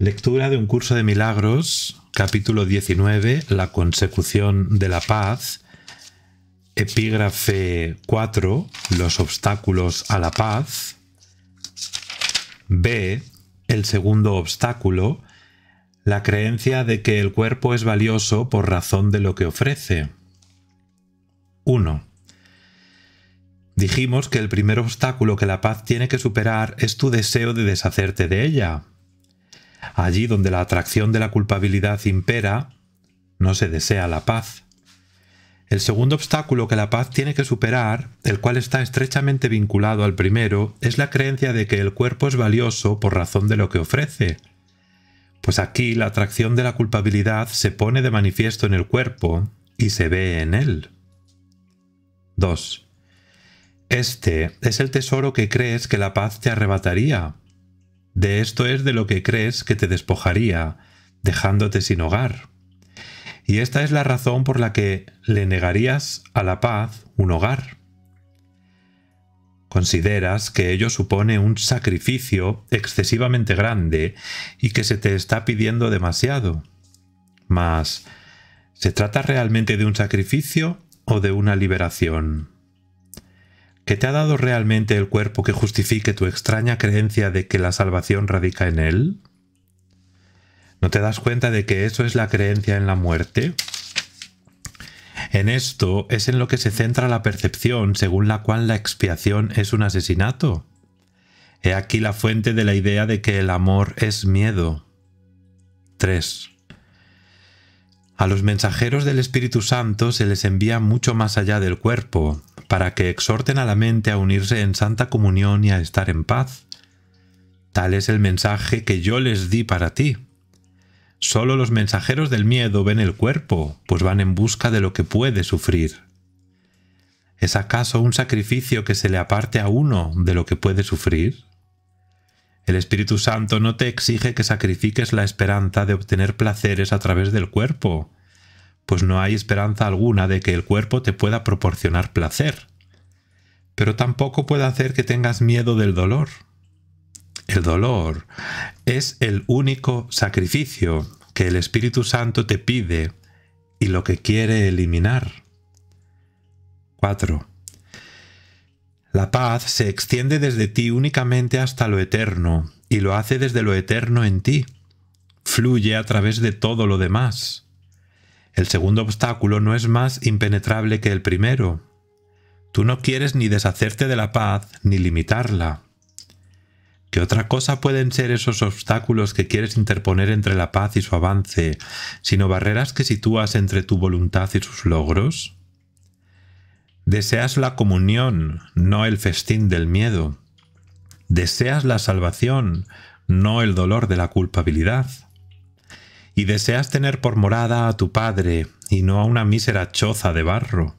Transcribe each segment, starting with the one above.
Lectura de un curso de milagros, capítulo 19, la consecución de la paz, epígrafe 4, los obstáculos a la paz, B, el segundo obstáculo, la creencia de que el cuerpo es valioso por razón de lo que ofrece. 1. Dijimos que el primer obstáculo que la paz tiene que superar es tu deseo de deshacerte de ella, Allí donde la atracción de la culpabilidad impera, no se desea la paz. El segundo obstáculo que la paz tiene que superar, el cual está estrechamente vinculado al primero, es la creencia de que el cuerpo es valioso por razón de lo que ofrece. Pues aquí la atracción de la culpabilidad se pone de manifiesto en el cuerpo y se ve en él. 2. Este es el tesoro que crees que la paz te arrebataría, de esto es de lo que crees que te despojaría, dejándote sin hogar. Y esta es la razón por la que le negarías a la paz un hogar. Consideras que ello supone un sacrificio excesivamente grande y que se te está pidiendo demasiado. Mas, ¿se trata realmente de un sacrificio o de una liberación? ¿Qué te ha dado realmente el cuerpo que justifique tu extraña creencia de que la salvación radica en él? ¿No te das cuenta de que eso es la creencia en la muerte? En esto es en lo que se centra la percepción según la cual la expiación es un asesinato. He aquí la fuente de la idea de que el amor es miedo. 3. A los mensajeros del Espíritu Santo se les envía mucho más allá del cuerpo, para que exhorten a la mente a unirse en santa comunión y a estar en paz. Tal es el mensaje que yo les di para ti. Solo los mensajeros del miedo ven el cuerpo, pues van en busca de lo que puede sufrir. ¿Es acaso un sacrificio que se le aparte a uno de lo que puede sufrir? El Espíritu Santo no te exige que sacrifiques la esperanza de obtener placeres a través del cuerpo, pues no hay esperanza alguna de que el cuerpo te pueda proporcionar placer. Pero tampoco puede hacer que tengas miedo del dolor. El dolor es el único sacrificio que el Espíritu Santo te pide y lo que quiere eliminar. 4. La paz se extiende desde ti únicamente hasta lo eterno, y lo hace desde lo eterno en ti. Fluye a través de todo lo demás. El segundo obstáculo no es más impenetrable que el primero. Tú no quieres ni deshacerte de la paz ni limitarla. ¿Qué otra cosa pueden ser esos obstáculos que quieres interponer entre la paz y su avance, sino barreras que sitúas entre tu voluntad y sus logros? Deseas la comunión, no el festín del miedo. Deseas la salvación, no el dolor de la culpabilidad y deseas tener por morada a tu padre y no a una mísera choza de barro.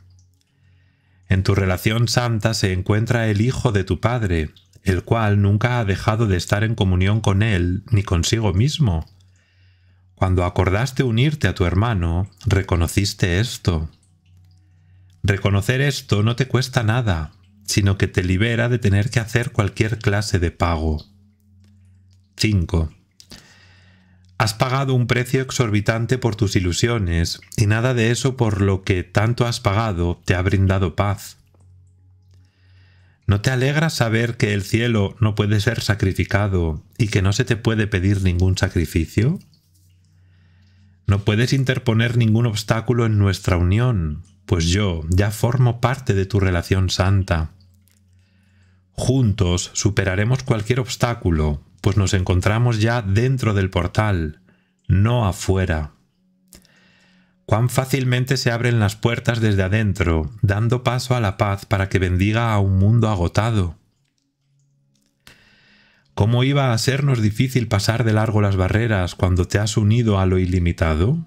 En tu relación santa se encuentra el Hijo de tu Padre, el cual nunca ha dejado de estar en comunión con Él ni consigo mismo. Cuando acordaste unirte a tu hermano, reconociste esto. Reconocer esto no te cuesta nada, sino que te libera de tener que hacer cualquier clase de pago. 5. Has pagado un precio exorbitante por tus ilusiones, y nada de eso por lo que tanto has pagado te ha brindado paz. ¿No te alegra saber que el cielo no puede ser sacrificado y que no se te puede pedir ningún sacrificio? No puedes interponer ningún obstáculo en nuestra unión, pues yo ya formo parte de tu relación santa. Juntos superaremos cualquier obstáculo, pues nos encontramos ya dentro del portal, no afuera. Cuán fácilmente se abren las puertas desde adentro, dando paso a la paz para que bendiga a un mundo agotado. ¿Cómo iba a sernos difícil pasar de largo las barreras cuando te has unido a lo ilimitado?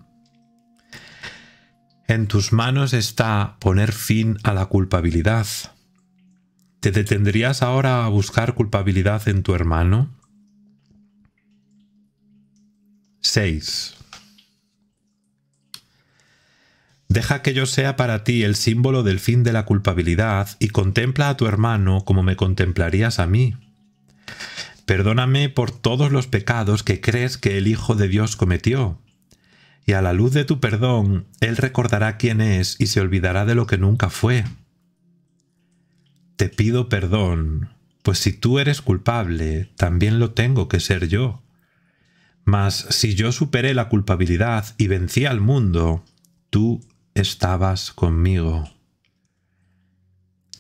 En tus manos está poner fin a la culpabilidad. ¿Te detendrías ahora a buscar culpabilidad en tu hermano? 6. Deja que yo sea para ti el símbolo del fin de la culpabilidad y contempla a tu hermano como me contemplarías a mí. Perdóname por todos los pecados que crees que el Hijo de Dios cometió. Y a la luz de tu perdón, Él recordará quién es y se olvidará de lo que nunca fue. Te pido perdón, pues si tú eres culpable, también lo tengo que ser yo. Mas si yo superé la culpabilidad y vencí al mundo, tú estabas conmigo.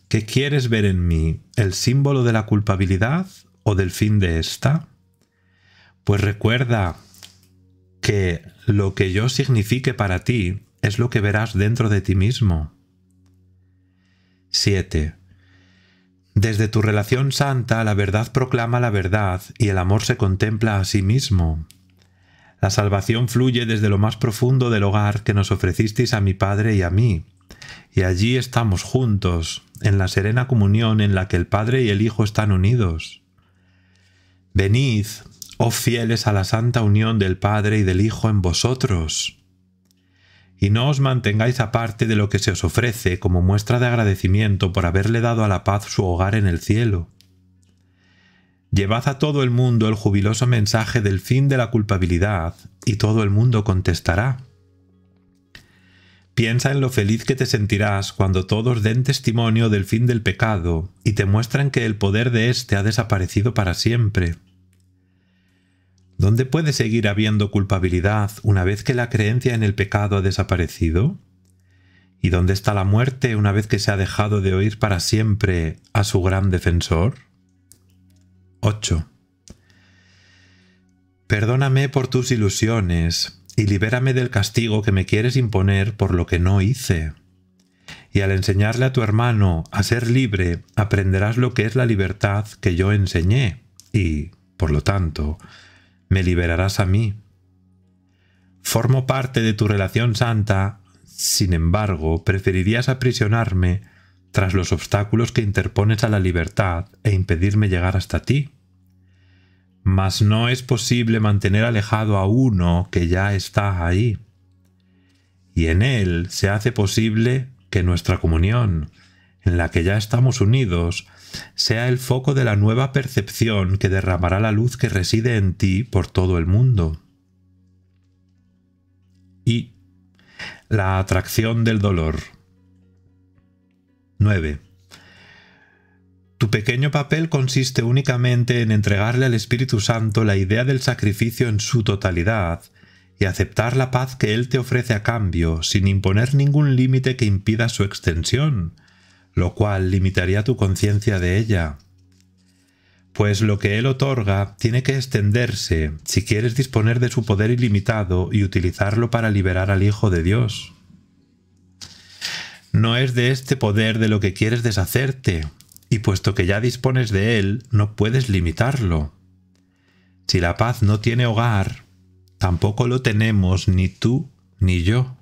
¿Qué quieres ver en mí? ¿El símbolo de la culpabilidad o del fin de esta? Pues recuerda que lo que yo signifique para ti es lo que verás dentro de ti mismo. 7. Desde tu relación santa la verdad proclama la verdad y el amor se contempla a sí mismo. La salvación fluye desde lo más profundo del hogar que nos ofrecisteis a mi Padre y a mí. Y allí estamos juntos, en la serena comunión en la que el Padre y el Hijo están unidos. Venid, oh fieles a la santa unión del Padre y del Hijo en vosotros y no os mantengáis aparte de lo que se os ofrece como muestra de agradecimiento por haberle dado a la paz su hogar en el cielo. Llevad a todo el mundo el jubiloso mensaje del fin de la culpabilidad, y todo el mundo contestará. Piensa en lo feliz que te sentirás cuando todos den testimonio del fin del pecado y te muestran que el poder de éste ha desaparecido para siempre. ¿Dónde puede seguir habiendo culpabilidad una vez que la creencia en el pecado ha desaparecido? ¿Y dónde está la muerte una vez que se ha dejado de oír para siempre a su gran defensor? 8. Perdóname por tus ilusiones y libérame del castigo que me quieres imponer por lo que no hice. Y al enseñarle a tu hermano a ser libre, aprenderás lo que es la libertad que yo enseñé y, por lo tanto, me liberarás a mí. Formo parte de tu relación santa, sin embargo, preferirías aprisionarme tras los obstáculos que interpones a la libertad e impedirme llegar hasta ti. Mas no es posible mantener alejado a uno que ya está ahí. Y en él se hace posible que nuestra comunión, en la que ya estamos unidos, sea el foco de la nueva percepción que derramará la luz que reside en ti por todo el mundo. Y la atracción del dolor. 9. Tu pequeño papel consiste únicamente en entregarle al Espíritu Santo la idea del sacrificio en su totalidad y aceptar la paz que Él te ofrece a cambio, sin imponer ningún límite que impida su extensión, lo cual limitaría tu conciencia de ella. Pues lo que Él otorga tiene que extenderse si quieres disponer de su poder ilimitado y utilizarlo para liberar al Hijo de Dios. No es de este poder de lo que quieres deshacerte, y puesto que ya dispones de él, no puedes limitarlo. Si la paz no tiene hogar, tampoco lo tenemos ni tú ni yo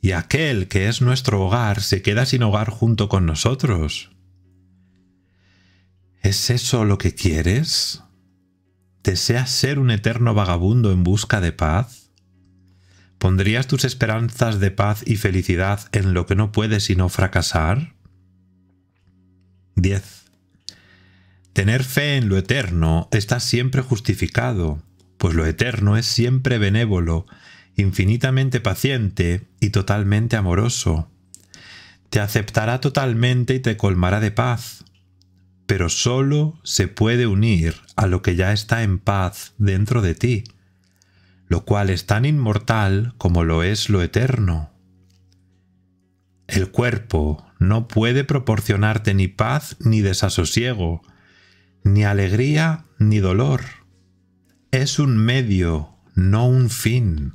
y aquel que es nuestro hogar se queda sin hogar junto con nosotros. ¿Es eso lo que quieres? ¿Deseas ser un eterno vagabundo en busca de paz? ¿Pondrías tus esperanzas de paz y felicidad en lo que no puede sino fracasar? 10. Tener fe en lo eterno está siempre justificado, pues lo eterno es siempre benévolo, infinitamente paciente y totalmente amoroso. Te aceptará totalmente y te colmará de paz, pero solo se puede unir a lo que ya está en paz dentro de ti, lo cual es tan inmortal como lo es lo eterno. El cuerpo no puede proporcionarte ni paz ni desasosiego, ni alegría ni dolor. Es un medio, no un fin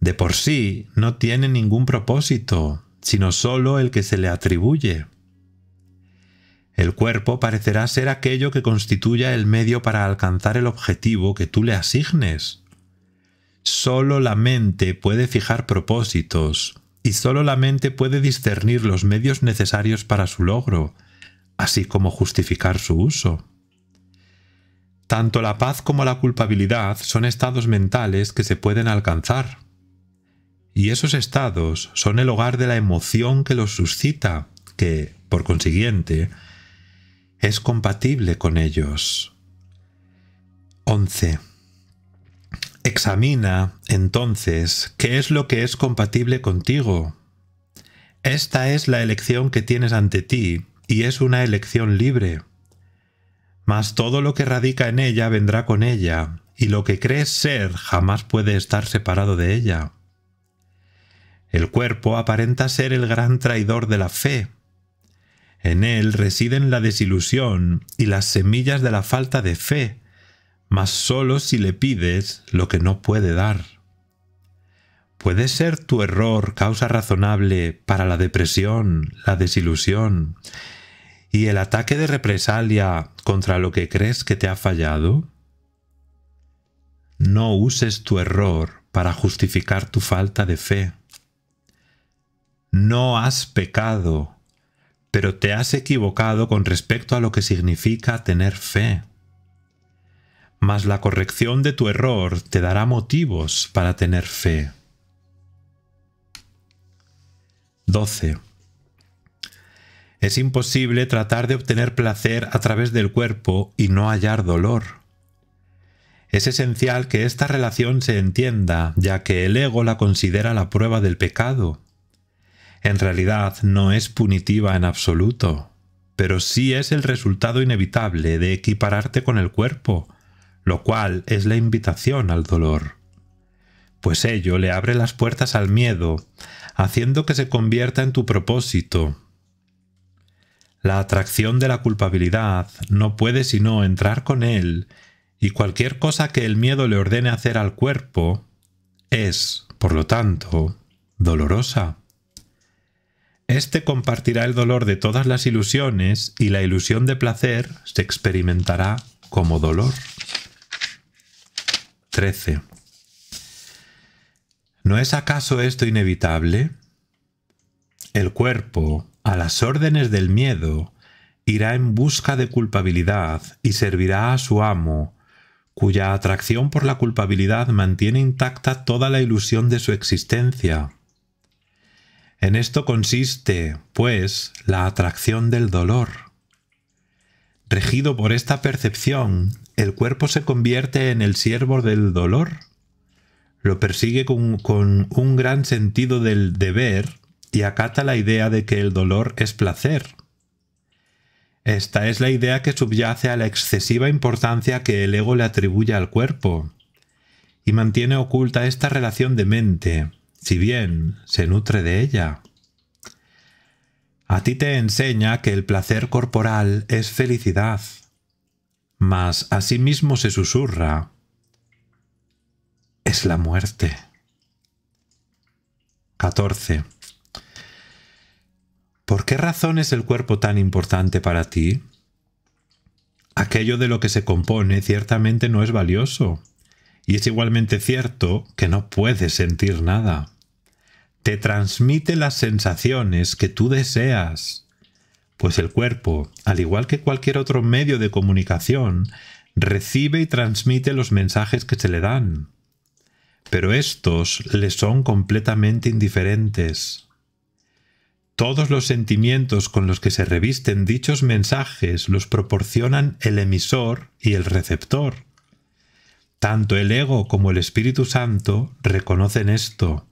de por sí no tiene ningún propósito, sino sólo el que se le atribuye. El cuerpo parecerá ser aquello que constituya el medio para alcanzar el objetivo que tú le asignes. Sólo la mente puede fijar propósitos y solo la mente puede discernir los medios necesarios para su logro, así como justificar su uso. Tanto la paz como la culpabilidad son estados mentales que se pueden alcanzar. Y esos estados son el hogar de la emoción que los suscita, que, por consiguiente, es compatible con ellos. 11. Examina, entonces, qué es lo que es compatible contigo. Esta es la elección que tienes ante ti, y es una elección libre. Mas todo lo que radica en ella vendrá con ella, y lo que crees ser jamás puede estar separado de ella. El cuerpo aparenta ser el gran traidor de la fe. En él residen la desilusión y las semillas de la falta de fe, mas solo si le pides lo que no puede dar. ¿Puede ser tu error causa razonable para la depresión, la desilusión y el ataque de represalia contra lo que crees que te ha fallado? No uses tu error para justificar tu falta de fe no has pecado, pero te has equivocado con respecto a lo que significa tener fe. Mas la corrección de tu error te dará motivos para tener fe. 12. Es imposible tratar de obtener placer a través del cuerpo y no hallar dolor. Es esencial que esta relación se entienda, ya que el ego la considera la prueba del pecado en realidad no es punitiva en absoluto, pero sí es el resultado inevitable de equipararte con el cuerpo, lo cual es la invitación al dolor. Pues ello le abre las puertas al miedo, haciendo que se convierta en tu propósito. La atracción de la culpabilidad no puede sino entrar con él, y cualquier cosa que el miedo le ordene hacer al cuerpo es, por lo tanto, dolorosa. Este compartirá el dolor de todas las ilusiones y la ilusión de placer se experimentará como dolor. 13. ¿No es acaso esto inevitable? El cuerpo, a las órdenes del miedo, irá en busca de culpabilidad y servirá a su amo, cuya atracción por la culpabilidad mantiene intacta toda la ilusión de su existencia en esto consiste, pues, la atracción del dolor. Regido por esta percepción, el cuerpo se convierte en el siervo del dolor. Lo persigue con, un gran sentido del deber y acata la idea de que el dolor es placer. Esta es la idea que subyace a la excesiva importancia que el ego le atribuye al cuerpo, y mantiene oculta esta relación de mente, si bien se nutre de ella. A ti te enseña que el placer corporal es felicidad, mas sí mismo se susurra, es la muerte. 14. ¿Por qué razón es el cuerpo tan importante para ti? Aquello de lo que se compone ciertamente no es valioso, y es igualmente cierto que no puedes sentir nada te transmite las sensaciones que tú deseas. Pues el cuerpo, al igual que cualquier otro medio de comunicación, recibe y transmite los mensajes que se le dan. Pero estos le son completamente indiferentes. Todos los sentimientos con los que se revisten dichos mensajes los proporcionan el emisor y el receptor. Tanto el ego como el Espíritu Santo reconocen esto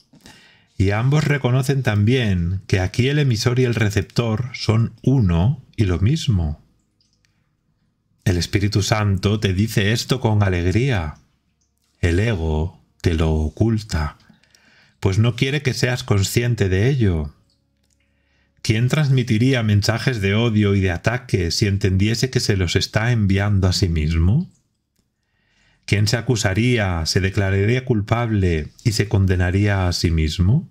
y ambos reconocen también que aquí el emisor y el receptor son uno y lo mismo. El Espíritu Santo te dice esto con alegría. El ego te lo oculta, pues no quiere que seas consciente de ello. ¿Quién transmitiría mensajes de odio y de ataque si entendiese que se los está enviando a sí mismo? ¿Quién se acusaría, se declararía culpable y se condenaría a sí mismo?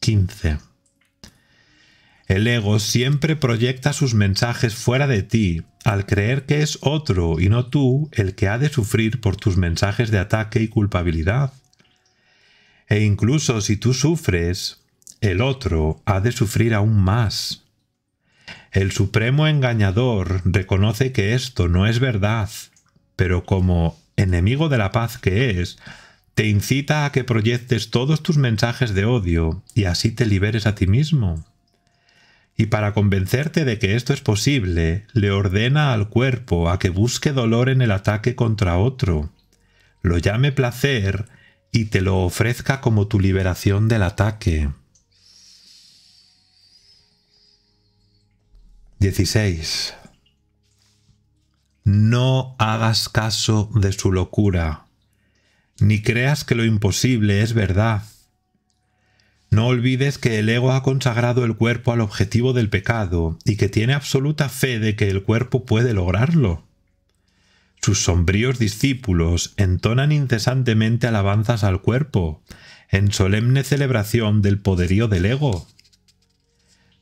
15. El ego siempre proyecta sus mensajes fuera de ti, al creer que es otro y no tú el que ha de sufrir por tus mensajes de ataque y culpabilidad. E incluso si tú sufres, el otro ha de sufrir aún más. El supremo engañador reconoce que esto no es verdad pero como enemigo de la paz que es, te incita a que proyectes todos tus mensajes de odio y así te liberes a ti mismo. Y para convencerte de que esto es posible, le ordena al cuerpo a que busque dolor en el ataque contra otro, lo llame placer y te lo ofrezca como tu liberación del ataque. 16. No hagas caso de su locura, ni creas que lo imposible es verdad. No olvides que el ego ha consagrado el cuerpo al objetivo del pecado y que tiene absoluta fe de que el cuerpo puede lograrlo. Sus sombríos discípulos entonan incesantemente alabanzas al cuerpo, en solemne celebración del poderío del ego.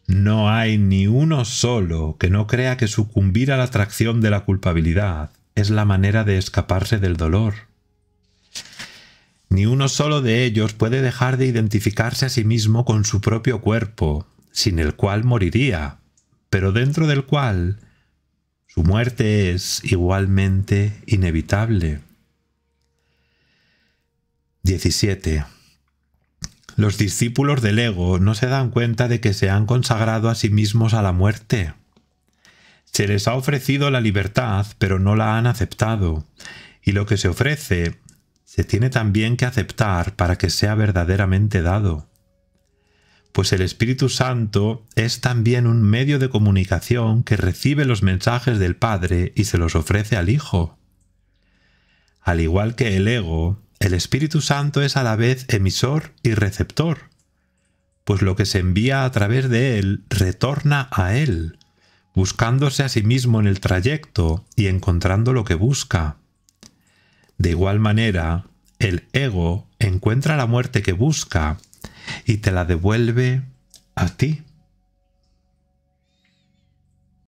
No hay ni uno solo que no crea que sucumbir a la atracción de la culpabilidad es la manera de escaparse del dolor. Ni uno solo de ellos puede dejar de identificarse a sí mismo con su propio cuerpo, sin el cual moriría, pero dentro del cual su muerte es igualmente inevitable. 17. Los discípulos del ego no se dan cuenta de que se han consagrado a sí mismos a la muerte. Se les ha ofrecido la libertad, pero no la han aceptado, y lo que se ofrece se tiene también que aceptar para que sea verdaderamente dado. Pues el Espíritu Santo es también un medio de comunicación que recibe los mensajes del Padre y se los ofrece al Hijo. Al igual que el ego, el Espíritu Santo es a la vez emisor y receptor, pues lo que se envía a través de él retorna a él, buscándose a sí mismo en el trayecto y encontrando lo que busca. De igual manera, el ego encuentra la muerte que busca y te la devuelve a ti.